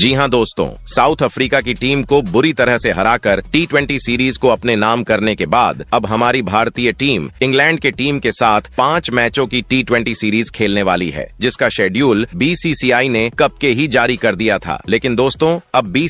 जी हां दोस्तों south Africa की टीम को बुरी तरह से हराकर टी सीरीज को अपने नाम करने के बाद अब हमारी भारतीय टीम इंग्लैंड के टीम के साथ पांच मैचों की टी सीरीज खेलने वाली है जिसका शेड्यूल बी ने कब के ही जारी कर दिया था लेकिन दोस्तों अब बी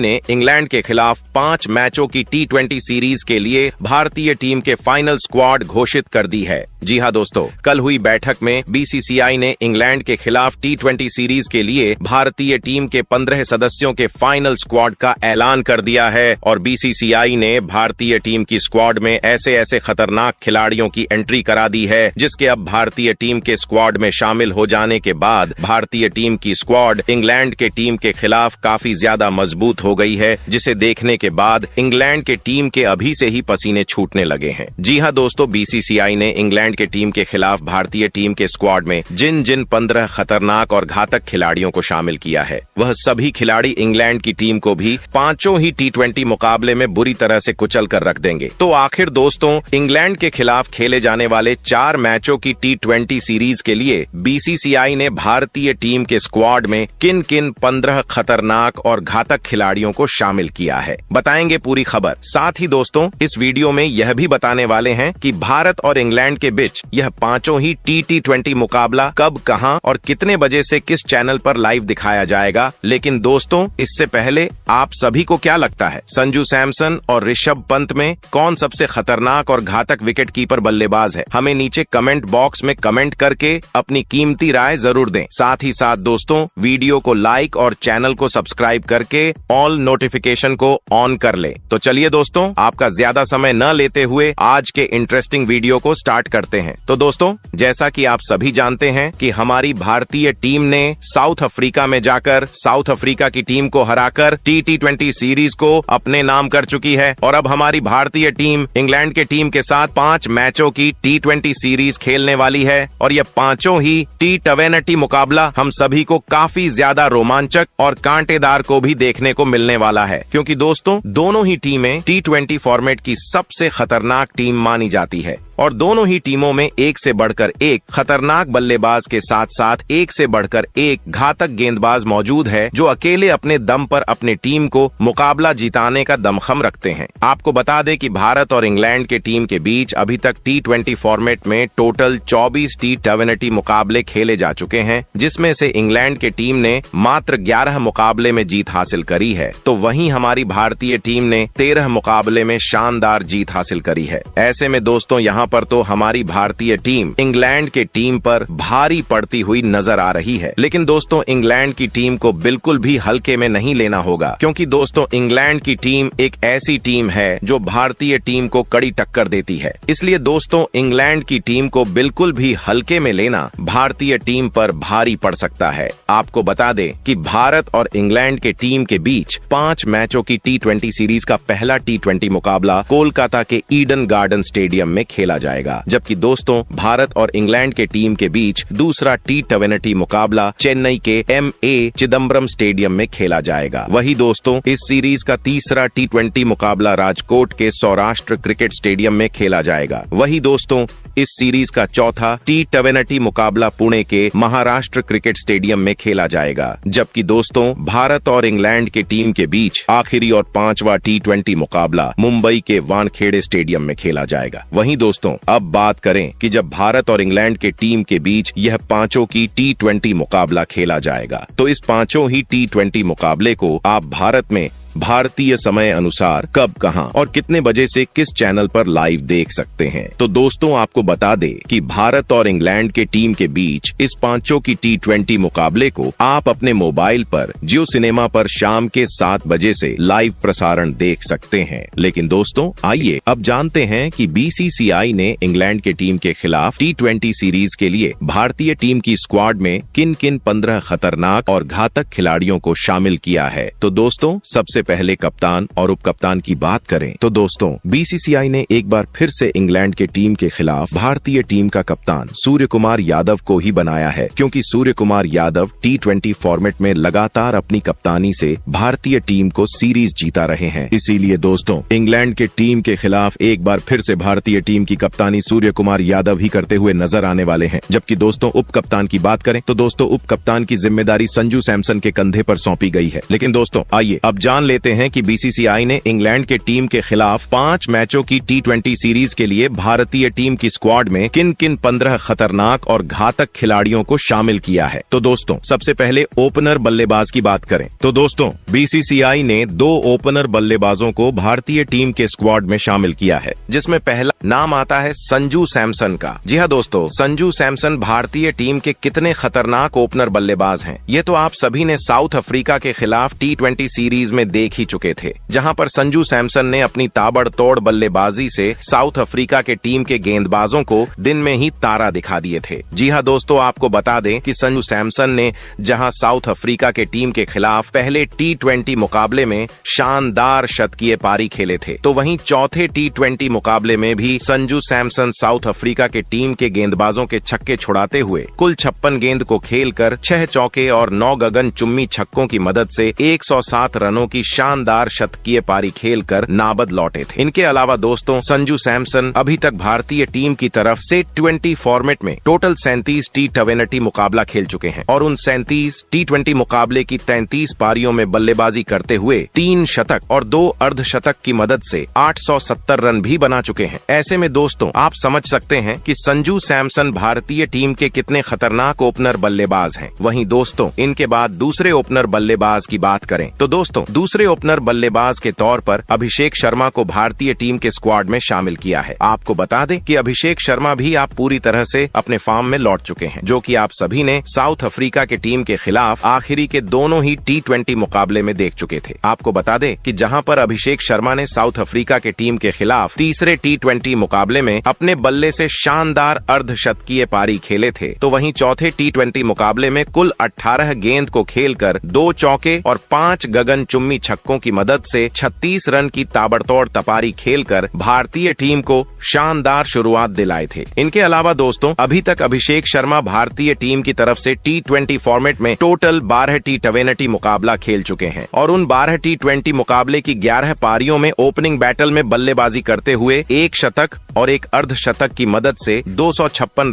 ने इंग्लैंड के खिलाफ पांच मैचों की टी सीरीज के लिए भारतीय टीम के फाइनल स्क्वाड घोषित कर दी है जी हाँ दोस्तों कल हुई बैठक में बीसीसीआई ने इंग्लैंड के खिलाफ टी सीरीज के लिए भारतीय टीम के पंद्रह सदस्यों के फाइनल स्क्वाड का ऐलान कर दिया है और बीसीसीआई ने भारतीय टीम की स्क्वाड में ऐसे ऐसे खतरनाक खिलाड़ियों की एंट्री करा दी है जिसके अब भारतीय टीम के स्क्वाड में शामिल हो जाने के बाद भारतीय टीम की स्क्वाड इंग्लैंड के टीम के खिलाफ काफी ज्यादा मजबूत हो गई है जिसे देखने के बाद इंग्लैंड के टीम के अभी से ही पसीने छूटने लगे हैं जी हाँ दोस्तों बीसीसीआई ने इंग्लैंड न्यूजीलैंड के टीम के खिलाफ भारतीय टीम के स्क्वाड में जिन जिन पंद्रह खतरनाक और घातक खिलाड़ियों को शामिल किया है वह सभी खिलाड़ी इंग्लैंड की टीम को भी पांचों ही टी ट्वेंटी मुकाबले में बुरी तरह से कुचल कर रख देंगे तो आखिर दोस्तों इंग्लैंड के खिलाफ खेले जाने वाले चार मैचों की टी ट्वेंटी सीरीज के लिए बीसीसीआई ने भारतीय टीम के स्क्वाड में किन किन पंद्रह खतरनाक और घातक खिलाड़ियों को शामिल किया है बताएंगे पूरी खबर साथ ही दोस्तों इस वीडियो में यह भी बताने वाले हैं कि भारत और इंग्लैंड के बीच यह पांचों ही टी टी ट्वेंटी मुकाबला कब कहां और कितने बजे से किस चैनल पर लाइव दिखाया जाएगा लेकिन दोस्तों इससे पहले आप सभी को क्या लगता है संजू सैमसन और ऋषभ पंत में कौन सबसे खतरनाक और घातक विकेट कीपर बल्लेबाज है हमें नीचे कमेंट बॉक्स में कमेंट करके अपनी कीमती राय जरूर दें साथ ही साथ दोस्तों वीडियो को लाइक और चैनल को सब्सक्राइब करके ऑल नोटिफिकेशन को ऑन कर ले तो चलिए दोस्तों आपका ज्यादा समय न लेते हुए आज के इंटरेस्टिंग वीडियो को स्टार्ट करते करते हैं तो दोस्तों जैसा कि आप सभी जानते हैं कि हमारी भारतीय टीम ने साउथ अफ्रीका में जाकर साउथ अफ्रीका की टीम को हराकर टी टी ट्वेंटी सीरीज को अपने नाम कर चुकी है और अब हमारी भारतीय टीम इंग्लैंड के टीम के साथ पांच मैचों की टी ट्वेंटी सीरीज खेलने वाली है और यह पांचों ही टी टवेनटी मुकाबला हम सभी को काफी ज्यादा रोमांचक और कांटेदार को भी देखने को मिलने वाला है क्योंकि दोस्तों दोनों ही टीमें टी ट्वेंटी फॉर्मेट की सबसे खतरनाक टीम मानी जाती है और दोनों ही टीमों में एक से बढ़कर एक खतरनाक बल्लेबाज के साथ साथ एक से बढ़कर एक घातक गेंदबाज मौजूद है जो अकेले अपने दम पर अपने टीम को मुकाबला जिताने का दमखम रखते हैं आपको बता दें कि भारत और इंग्लैंड के टीम के बीच अभी तक टी फॉर्मेट में टोटल चौबीस टी ट्वेंटी मुकाबले खेले जा चुके हैं जिसमें से इंग्लैंड के टीम ने मात्र ग्यारह मुकाबले में जीत हासिल करी है तो वहीं हमारी भारतीय टीम ने तेरह मुकाबले में शानदार जीत हासिल करी है ऐसे में दोस्तों यहाँ पर तो हमारी भारतीय टीम इंग्लैंड के टीम पर भारी पड़ती हुई नजर आ रही है लेकिन दोस्तों इंग्लैंड की टीम को बिल्कुल भी हल्के में नहीं लेना होगा क्योंकि दोस्तों इंग्लैंड की टीम एक ऐसी टीम है जो भारतीय टीम को कड़ी टक्कर देती है इसलिए दोस्तों इंग्लैंड की टीम को बिल्कुल भी हल्के में लेना भारतीय टीम पर भारी पड़ सकता है आपको बता दे कि भारत और इंग्लैंड के टीम के बीच पांच मैचों की टी सीरीज का पहला टी मुकाबला कोलकाता के ईडन गार्डन स्टेडियम में खेला खेला जाएगा जबकि दोस्तों भारत और इंग्लैंड के टीम के बीच दूसरा टी ट्वेंटी मुकाबला चेन्नई के एम ए चिदम्बरम स्टेडियम में खेला जाएगा वही दोस्तों इस सीरीज का तीसरा टी ट्वेंटी मुकाबला राजकोट के सौराष्ट्र क्रिकेट स्टेडियम में खेला जाएगा वही दोस्तों इस सीरीज का चौथा टी ट्वेंटी मुकाबला पुणे के महाराष्ट्र क्रिकेट स्टेडियम में खेला जाएगा जबकि दोस्तों भारत और इंग्लैंड के टीम के बीच आखिरी और पांचवा टी ट्वेंटी मुकाबला मुंबई के वानखेड़े स्टेडियम में खेला जाएगा वहीं दोस्तों दोस्तों अब बात करें कि जब भारत और इंग्लैंड के टीम के बीच यह पांचों की टी ट्वेंटी मुकाबला खेला जाएगा तो इस पांचों ही टी ट्वेंटी मुकाबले को आप भारत में भारतीय समय अनुसार कब कहाँ और कितने बजे से किस चैनल पर लाइव देख सकते हैं तो दोस्तों आपको बता दे कि भारत और इंग्लैंड के टीम के बीच इस पांचों की टी ट्वेंटी मुकाबले को आप अपने मोबाइल पर जियो सिनेमा पर शाम के सात बजे से लाइव प्रसारण देख सकते हैं लेकिन दोस्तों आइए अब जानते हैं कि बीसीसीआई ने इंग्लैंड के टीम के खिलाफ टी ट्वेंटी सीरीज के लिए भारतीय टीम की स्क्वाड में किन किन पंद्रह खतरनाक और घातक खिलाड़ियों को शामिल किया है तो दोस्तों सबसे सबसे पहले कप्तान और उप कप्तान की बात करें तो दोस्तों बीसीसीआई ने एक बार फिर से इंग्लैंड के टीम के खिलाफ भारतीय टीम का कप्तान सूर्य कुमार यादव को ही बनाया है क्योंकि Suryakumar Yadav T twenty format में लगातार अपनी कप्तानी से भारतीय टीम को सीरीज जीता रहे हैं इसीलिए दोस्तों इंग्लैंड के टीम के खिलाफ एक बार फिर से भारतीय टीम की कप्तानी सूर्य कुमार यादव ही करते हुए नजर आने वाले हैं जबकि दोस्तों उप कप्तान की बात करें तो दोस्तों उप कप्तान की जिम्मेदारी संजू सैमसन के कंधे पर सौंपी गई है लेकिन दोस्तों आइए अब जान लेते हैं कि बीसीसीआई ने इंग्लैंड के टीम के खिलाफ पांच मैचों की टी सीरीज के लिए भारतीय टीम की स्क्वाड में किन किन पंद्रह खतरनाक और घातक खिलाड़ियों को शामिल किया है तो दोस्तों सबसे पहले ओपनर बल्लेबाज की बात करें तो दोस्तों बीसीसीआई ने दो ओपनर बल्लेबाजों को भारतीय टीम के स्क्वाड में शामिल किया है जिसमे पहला नाम आता है संजू सैमसन का जी हाँ दोस्तों संजू सैमसन भारतीय टीम के कितने खतरनाक ओपनर बल्लेबाज हैं ये तो आप सभी ने साउथ अफ्रीका के खिलाफ टी सीरीज में देख ही चुके थे जहां पर संजू सैमसन ने अपनी ताबड़तोड़ बल्लेबाजी से साउथ अफ्रीका के टीम के गेंदबाजों को दिन में ही तारा दिखा दिए थे जी हाँ दोस्तों आपको बता दें कि संजू सैमसन ने जहां साउथ अफ्रीका के टीम के खिलाफ पहले टी ट्वेंटी मुकाबले में शानदार शतकीय पारी खेले थे तो वही चौथे टी ट्वेंटी मुकाबले में भी संजू सैमसन साउथ अफ्रीका के टीम के गेंदबाजों के छक्के छुड़ाते हुए कुल छप्पन गेंद को खेलकर छह चौके और नौ गगन चुम्मी छक्कों की मदद से 107 रनों की शानदार शतकीय पारी खेल कर नाबद लौटे थे इनके अलावा दोस्तों संजू सैमसन अभी तक भारतीय टीम की तरफ से ट्वेंटी फॉर्मेट में टोटल सैंतीस टी ट्वेंटी मुकाबला खेल चुके हैं और उन सैंतीस टी ट्वेंटी मुकाबले की तैतीस पारियों में बल्लेबाजी करते हुए तीन शतक और दो अर्ध शतक की मदद से 870 रन भी बना चुके हैं ऐसे में दोस्तों आप समझ सकते हैं कि संजू सैमसन भारतीय टीम के कितने खतरनाक ओपनर बल्लेबाज हैं वहीं दोस्तों इनके बाद दूसरे ओपनर बल्लेबाज की बात करें तो दोस्तों दूसरे दूसरे ओपनर बल्लेबाज के तौर पर अभिषेक शर्मा को भारतीय टीम के स्क्वाड में शामिल किया है आपको बता दें कि अभिषेक शर्मा भी आप पूरी तरह से अपने फार्म में लौट चुके हैं जो कि आप सभी ने साउथ अफ्रीका के टीम के खिलाफ आखिरी के दोनों ही टी मुकाबले में देख चुके थे आपको बता दें कि जहां पर अभिषेक शर्मा ने साउथ अफ्रीका के टीम के खिलाफ तीसरे टी मुकाबले में अपने बल्ले से शानदार अर्धशतकीय पारी खेले थे तो वहीं चौथे टी मुकाबले में कुल अठारह गेंद को खेलकर दो चौके और पांच गगन चुम्मी छक्कों की मदद से 36 रन की ताबड़तोड़ तपारी खेलकर भारतीय टीम को शानदार शुरुआत दिलाए थे इनके अलावा दोस्तों अभी तक अभिषेक शर्मा भारतीय टीम की तरफ से टी फॉर्मेट में टोटल बारह टी ट्वेंटी मुकाबला खेल चुके हैं और उन बारह टी ट्वेंटी मुकाबले की ग्यारह पारियों में ओपनिंग बैटल में बल्लेबाजी करते हुए एक शतक और एक अर्ध शतक की मदद से दो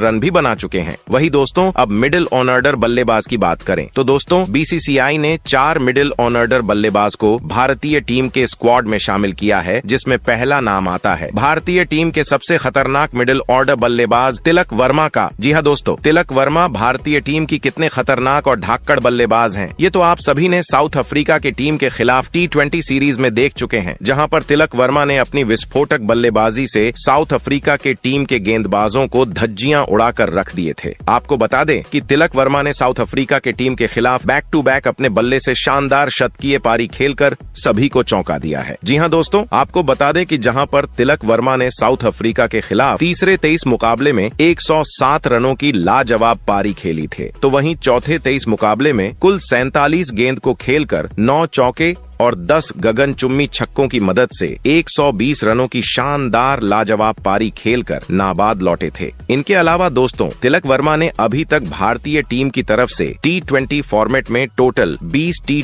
रन भी बना चुके हैं वही दोस्तों अब मिडिल ऑनऑर्डर बल्लेबाज की बात करें तो दोस्तों बीसीसीआई ने चार मिडिल ऑन ऑर्डर बल्लेबाज को को भारतीय टीम के स्क्वाड में शामिल किया है जिसमें पहला नाम आता है भारतीय टीम के सबसे खतरनाक मिडिल ऑर्डर बल्लेबाज तिलक वर्मा का जी हाँ दोस्तों तिलक वर्मा भारतीय टीम की कितने खतरनाक और ढाकड़ बल्लेबाज हैं ये तो आप सभी ने साउथ अफ्रीका की टीम के खिलाफ टी सीरीज में देख चुके हैं जहां पर तिलक वर्मा ने अपनी विस्फोटक बल्लेबाजी से साउथ अफ्रीका के टीम के गेंदबाजों को धज्जियां उड़ाकर रख दिए थे आपको बता दें कि तिलक वर्मा ने साउथ अफ्रीका के टीम के खिलाफ बैक टू बैक अपने बल्ले से शानदार शतकीय पारी खेल मिलकर सभी को चौंका दिया है जी हाँ दोस्तों आपको बता दें कि जहां पर तिलक वर्मा ने साउथ अफ्रीका के खिलाफ तीसरे तेईस मुकाबले में 107 रनों की लाजवाब पारी खेली थे तो वहीं चौथे तेईस मुकाबले में कुल सैतालीस गेंद को खेलकर नौ चौके और 10 चुम्मी छक्कों की मदद से 120 रनों की शानदार लाजवाब पारी खेलकर नाबाद लौटे थे इनके अलावा दोस्तों तिलक वर्मा ने अभी तक भारतीय टीम की तरफ से टी फॉर्मेट में टोटल 20 टी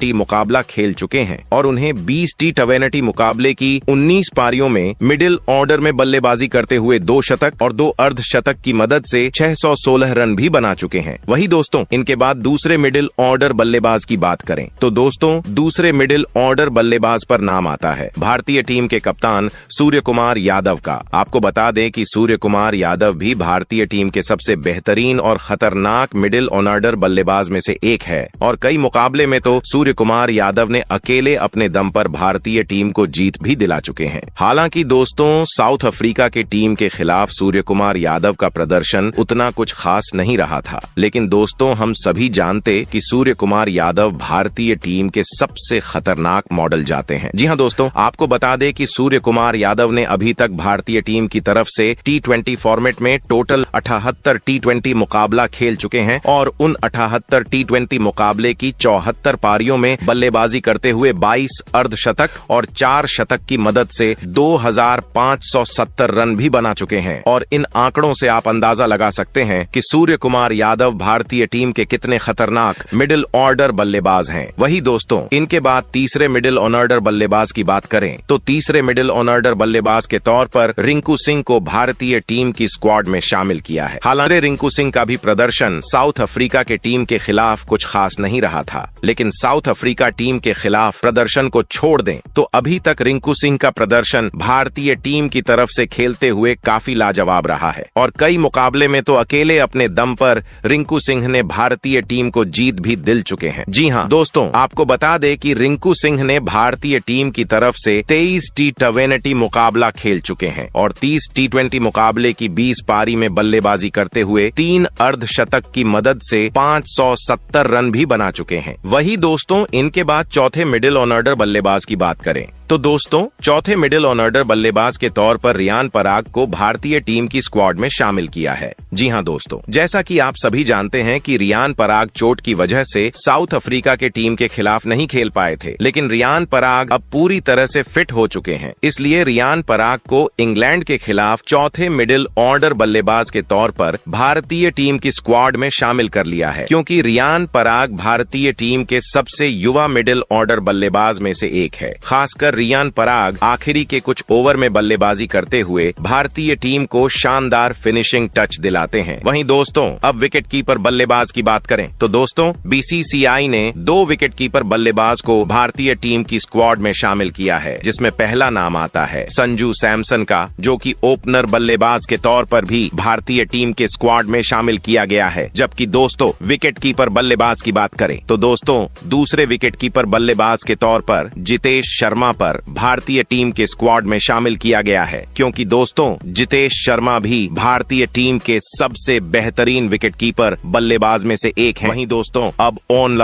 टी मुकाबला खेल चुके हैं और उन्हें 20 टी टवेनिटी मुकाबले की 19 पारियों में मिडिल ऑर्डर में बल्लेबाजी करते हुए दो शतक और दो अर्ध शतक की मदद से 616 रन भी बना चुके हैं वही दोस्तों इनके बाद दूसरे मिडिल ऑर्डर बल्लेबाज की बात करें तो दोस्तों दूसरे मिडिल ऑर्डर बल्लेबाज पर नाम आता है भारतीय टीम के कप्तान सूर्य कुमार यादव का आपको बता दें कि सूर्य कुमार यादव भी भारतीय टीम के सबसे बेहतरीन और खतरनाक मिडिल ऑनऑर्डर बल्लेबाज में से एक है और कई मुकाबले में तो सूर्य कुमार यादव ने अकेले अपने दम पर भारतीय टीम को जीत भी दिला चुके हैं हालांकि दोस्तों साउथ अफ्रीका के टीम के खिलाफ सूर्य कुमार यादव का प्रदर्शन उतना कुछ खास नहीं रहा था लेकिन दोस्तों हम सभी जानते कि सूर्य कुमार यादव भारतीय टीम के सबसे खतरनाक मॉडल जाते हैं जी हाँ दोस्तों आपको बता दें कि सूर्य कुमार यादव ने अभी तक भारतीय टीम की तरफ से टी ट्वेंटी फॉर्मेट में टोटल अठहत्तर टी ट्वेंटी मुकाबला खेल चुके हैं और उन अठहत्तर टी ट्वेंटी मुकाबले की चौहत्तर पारियों में बल्लेबाजी करते हुए 22 अर्धशतक और चार शतक की मदद से 2570 रन भी बना चुके हैं और इन आंकड़ों से आप अंदाजा लगा सकते हैं कि सूर्य कुमार यादव भारतीय टीम के कितने खतरनाक मिडिल ऑर्डर बल्लेबाज हैं वही दोस्तों इनके बाद बाद तीसरे मिडिल ऑनऑर्डर बल्लेबाज की बात करें तो तीसरे मिडिल ऑनऑर्डर बल्लेबाज के तौर पर रिंकू सिंह को भारतीय टीम की स्क्वाड में शामिल किया है हालांकि रिंकू सिंह का भी प्रदर्शन साउथ अफ्रीका के टीम के खिलाफ कुछ खास नहीं रहा था लेकिन साउथ अफ्रीका टीम के खिलाफ प्रदर्शन को छोड़ दें तो अभी तक रिंकू सिंह का प्रदर्शन भारतीय टीम की तरफ से खेलते हुए काफी लाजवाब रहा है और कई मुकाबले में तो अकेले अपने दम पर रिंकू सिंह ने भारतीय टीम को जीत भी दिल चुके हैं जी हाँ दोस्तों आपको बता दें कि रिंकू सिंह ने भारतीय टीम की तरफ से 23 टी टवेनिटी मुकाबला खेल चुके हैं और 30 टी ट्वेंटी मुकाबले की 20 पारी में बल्लेबाजी करते हुए तीन अर्ध शतक की मदद से 570 रन भी बना चुके हैं वही दोस्तों इनके बाद चौथे मिडिल ऑनर्डर बल्लेबाज की बात करें तो दोस्तों चौथे मिडिल ऑन ऑर्डर बल्लेबाज के तौर पर रियान पराग को भारतीय टीम की स्क्वाड में शामिल किया है जी हाँ दोस्तों जैसा कि आप सभी जानते हैं कि रियान पराग चोट की वजह से साउथ अफ्रीका के टीम के खिलाफ नहीं खेल पाए थे लेकिन रियान पराग अब पूरी तरह से फिट हो चुके हैं इसलिए रियान पराग को इंग्लैंड के खिलाफ चौथे मिडिल ऑर्डर बल्लेबाज के तौर पर भारतीय टीम की स्क्वाड में शामिल कर लिया है क्योंकि रियान पराग भारतीय टीम के सबसे युवा मिडिल ऑर्डर बल्लेबाज में से एक है खासकर रियान पराग आखिरी के कुछ ओवर में बल्लेबाजी करते हुए भारतीय टीम को शानदार फिनिशिंग टच दिलाते हैं वहीं दोस्तों अब विकेट कीपर बल्लेबाज की बात करें तो दोस्तों बीसीसीआई ने दो विकेट कीपर बल्लेबाज को भारतीय टीम की स्क्वाड में शामिल किया है जिसमें पहला नाम आता है संजू सैमसन का जो कि ओपनर बल्लेबाज के तौर पर भी भारतीय टीम के स्क्वाड में शामिल किया गया है जबकि दोस्तों विकेट कीपर बल्लेबाज की बात करें तो दोस्तों दूसरे विकेट कीपर बल्लेबाज के तौर पर जितेश शर्मा पर पर भारतीय टीम के स्क्वाड में शामिल किया गया है क्योंकि दोस्तों जितेश शर्मा भी भारतीय टीम के सबसे बेहतरीन विकेटकीपर बल्लेबाज में से एक है वहीं दोस्तों अब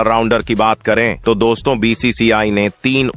राउंडर की बात करें तो दोस्तों बीसीसीआई ने तीन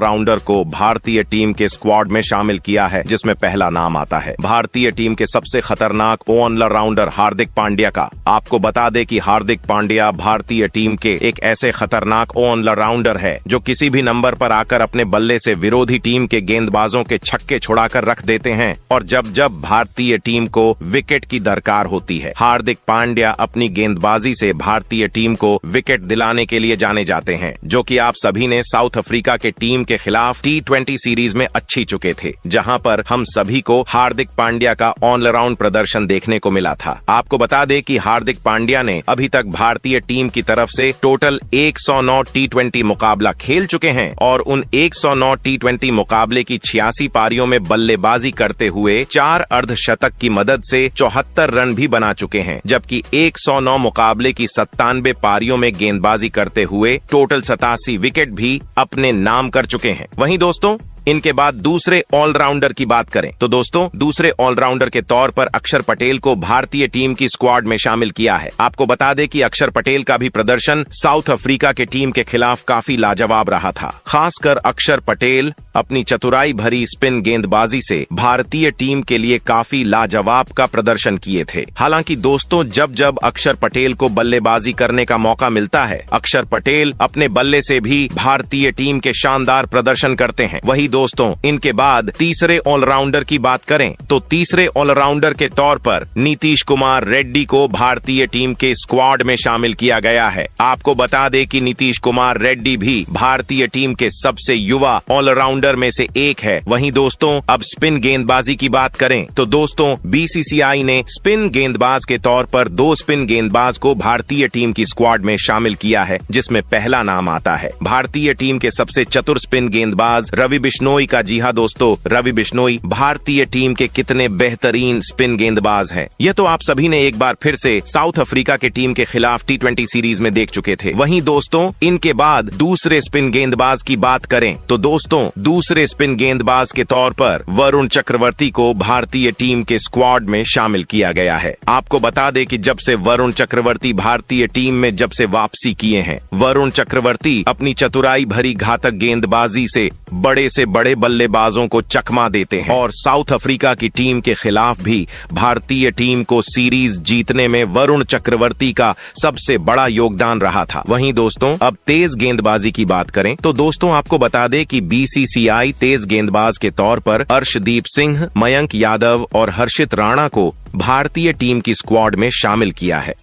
राउंडर को भारतीय टीम के स्क्वाड में शामिल किया है जिसमें पहला नाम आता है भारतीय टीम के सबसे खतरनाक राउंडर हार्दिक पांड्या का आपको बता दे कि हार्दिक पांड्या भारतीय टीम के एक ऐसे खतरनाक ऑलराउंडर है जो किसी भी नंबर पर आकर अपने बल्ले से से विरोधी टीम के गेंदबाजों के छक्के छुड़ाकर रख देते हैं और जब जब भारतीय टीम को विकेट की दरकार होती है हार्दिक पांड्या अपनी गेंदबाजी से भारतीय टीम को विकेट दिलाने के लिए जाने जाते हैं जो कि आप सभी ने साउथ अफ्रीका के टीम के खिलाफ टी सीरीज में अच्छी चुके थे जहां पर हम सभी को हार्दिक पांड्या का ऑलराउंड प्रदर्शन देखने को मिला था आपको बता दें कि हार्दिक पांड्या ने अभी तक भारतीय टीम की तरफ से टोटल 109 टी ट्वेंटी मुकाबला खेल चुके हैं और उन 109 टी मुकाबले की छियासी पारियों में बल्लेबाजी करते हुए चार अर्धशतक की मदद से चौहत्तर रन भी बना चुके हैं जबकि 109 मुकाबले की सत्तानवे पारियों में गेंदबाजी करते हुए टोटल सतासी विकेट भी अपने नाम कर चुके हैं वहीं दोस्तों इनके बाद दूसरे ऑलराउंडर की बात करें तो दोस्तों दूसरे ऑलराउंडर के तौर पर अक्षर पटेल को भारतीय टीम की स्क्वाड में शामिल किया है आपको बता दें कि अक्षर पटेल का भी प्रदर्शन साउथ अफ्रीका के टीम के खिलाफ काफी लाजवाब रहा था खासकर अक्षर पटेल अपनी चतुराई भरी स्पिन गेंदबाजी से भारतीय टीम के लिए काफी लाजवाब का प्रदर्शन किए थे हालांकि दोस्तों जब जब अक्षर पटेल को बल्लेबाजी करने का मौका मिलता है अक्षर पटेल अपने बल्ले से भी भारतीय टीम के शानदार प्रदर्शन करते हैं वही दोस्तों इनके बाद तीसरे ऑलराउंडर की बात करें तो तीसरे ऑलराउंडर के तौर पर नीतीश कुमार रेड्डी को भारतीय टीम के स्क्वाड में शामिल किया गया है आपको बता दे की नीतीश कुमार रेड्डी भी भारतीय टीम के सबसे युवा ऑलराउंडर फैक्टर में से एक है वहीं दोस्तों अब स्पिन गेंदबाजी की बात करें तो दोस्तों बीसीसीआई ने स्पिन गेंदबाज के तौर पर दो स्पिन गेंदबाज को भारतीय टीम की स्क्वाड में शामिल किया है जिसमें पहला नाम आता है भारतीय टीम के सबसे चतुर स्पिन गेंदबाज रवि बिश्नोई का जी हाँ दोस्तों रवि बिश्नोई भारतीय टीम के कितने बेहतरीन स्पिन गेंदबाज हैं यह तो आप सभी ने एक बार फिर से साउथ अफ्रीका के टीम के खिलाफ टी सीरीज में देख चुके थे वहीं दोस्तों इनके बाद दूसरे स्पिन गेंदबाज की बात करें तो दोस्तों दूसरे स्पिन गेंदबाज के तौर पर वरुण चक्रवर्ती को भारतीय टीम के स्क्वाड में शामिल किया गया है आपको बता दें कि जब से वरुण चक्रवर्ती भारतीय टीम में जब से वापसी किए हैं वरुण चक्रवर्ती अपनी चतुराई भरी घातक गेंदबाजी से बड़े से बड़े बल्लेबाजों को चकमा देते हैं और साउथ अफ्रीका की टीम के खिलाफ भी भारतीय टीम को सीरीज जीतने में वरुण चक्रवर्ती का सबसे बड़ा योगदान रहा था वहीं दोस्तों अब तेज गेंदबाजी की बात करें तो दोस्तों आपको बता दें कि बीसीसी बीसीसीआई तेज गेंदबाज के तौर पर अर्शदीप सिंह मयंक यादव और हर्षित राणा को भारतीय टीम की स्क्वाड में शामिल किया है